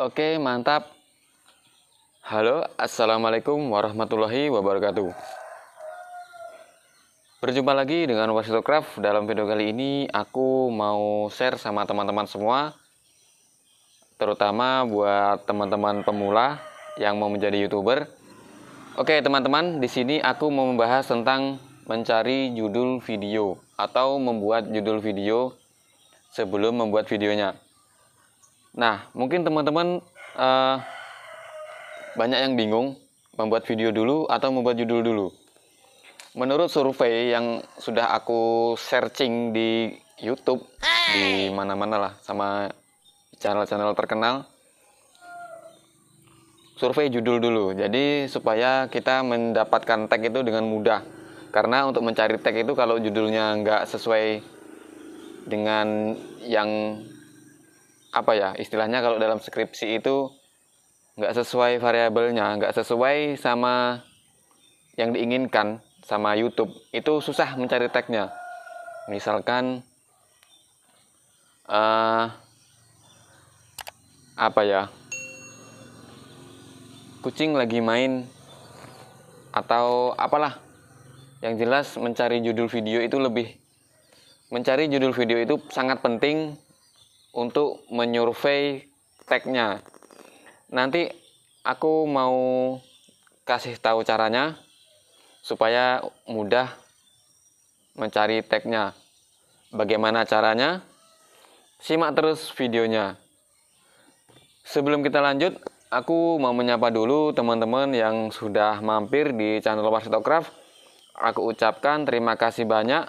Oke, mantap. Halo, Assalamualaikum warahmatullahi wabarakatuh. Berjumpa lagi dengan Wasitocraft. Dalam video kali ini, aku mau share sama teman-teman semua, terutama buat teman-teman pemula yang mau menjadi YouTuber. Oke, teman-teman, di sini aku mau membahas tentang mencari judul video atau membuat judul video sebelum membuat videonya. Nah, mungkin teman-teman uh, banyak yang bingung membuat video dulu atau membuat judul dulu. Menurut survei yang sudah aku searching di YouTube, di mana-mana lah, sama channel-channel terkenal, survei judul dulu. Jadi supaya kita mendapatkan tag itu dengan mudah. Karena untuk mencari tag itu kalau judulnya nggak sesuai dengan yang apa ya istilahnya kalau dalam skripsi itu nggak sesuai variabelnya, nggak sesuai sama yang diinginkan sama YouTube, itu susah mencari tagnya. Misalkan uh, apa ya, kucing lagi main atau apalah, yang jelas mencari judul video itu lebih mencari judul video itu sangat penting untuk menyurvei tagnya. Nanti aku mau kasih tahu caranya supaya mudah mencari tagnya. Bagaimana caranya? Simak terus videonya. Sebelum kita lanjut, aku mau menyapa dulu teman-teman yang sudah mampir di channel Warsitocraft. Aku ucapkan terima kasih banyak.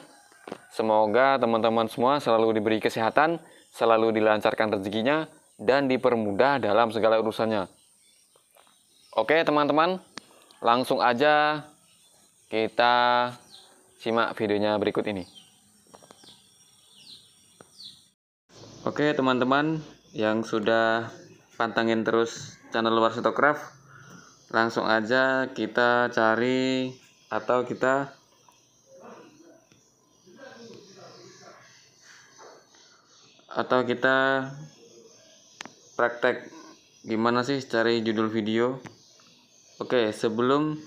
Semoga teman-teman semua selalu diberi kesehatan selalu dilancarkan rezekinya, dan dipermudah dalam segala urusannya. Oke, teman-teman, langsung aja kita simak videonya berikut ini. Oke, teman-teman yang sudah pantengin terus channel luar langsung aja kita cari atau kita atau kita praktek gimana sih cari judul video oke sebelum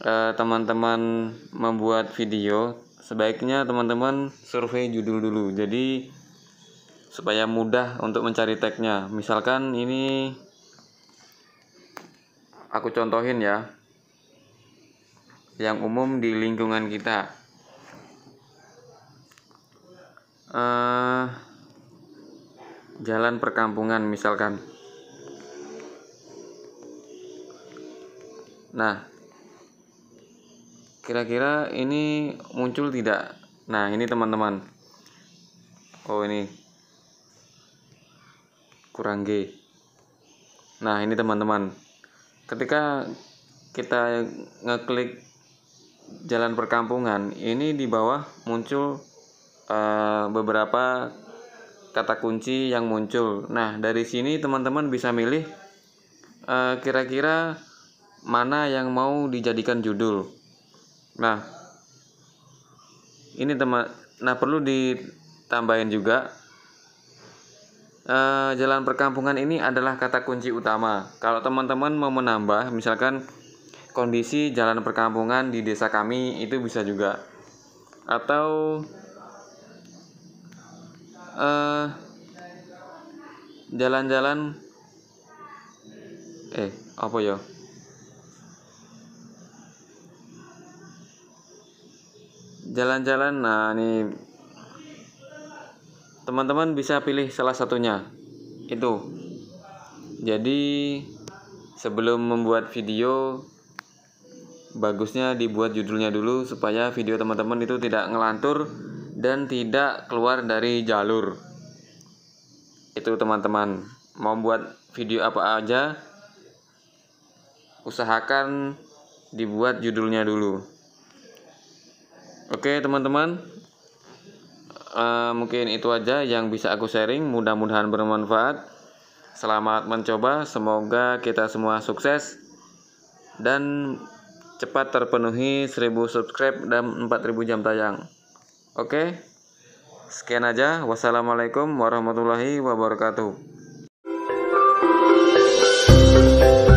eh, teman-teman uh, membuat video sebaiknya teman-teman survei judul dulu jadi supaya mudah untuk mencari tagnya misalkan ini aku contohin ya yang umum di lingkungan kita uh, jalan perkampungan misalkan. Nah, kira-kira ini muncul tidak? Nah, ini teman-teman. Oh, ini kurang G. Nah, ini teman-teman. Ketika kita ngeklik jalan perkampungan, ini di bawah muncul uh, beberapa kata kunci yang muncul. Nah, dari sini teman-teman bisa milih eh, kira-kira uh, mana yang mau dijadikan judul. Nah, ini teman, nah perlu ditambahin juga e, jalan perkampungan ini adalah kata kunci utama. Kalau teman-teman mau menambah, misalkan kondisi jalan perkampungan di desa kami itu bisa juga, atau Eh, jalan-jalan uh, eh apa ya jalan-jalan nah ini teman-teman bisa pilih salah satunya itu jadi sebelum membuat video bagusnya dibuat judulnya dulu supaya video teman-teman itu tidak ngelantur dan tidak keluar dari jalur. Itu teman-teman, mau buat video apa aja usahakan dibuat judulnya dulu. Oke, teman-teman. Uh, mungkin itu aja yang bisa aku sharing, mudah-mudahan bermanfaat. Selamat mencoba, semoga kita semua sukses dan cepat terpenuhi 1000 subscribe dan 4000 jam tayang. Oke. Sekian aja. Wassalamualaikum warahmatullahi wabarakatuh.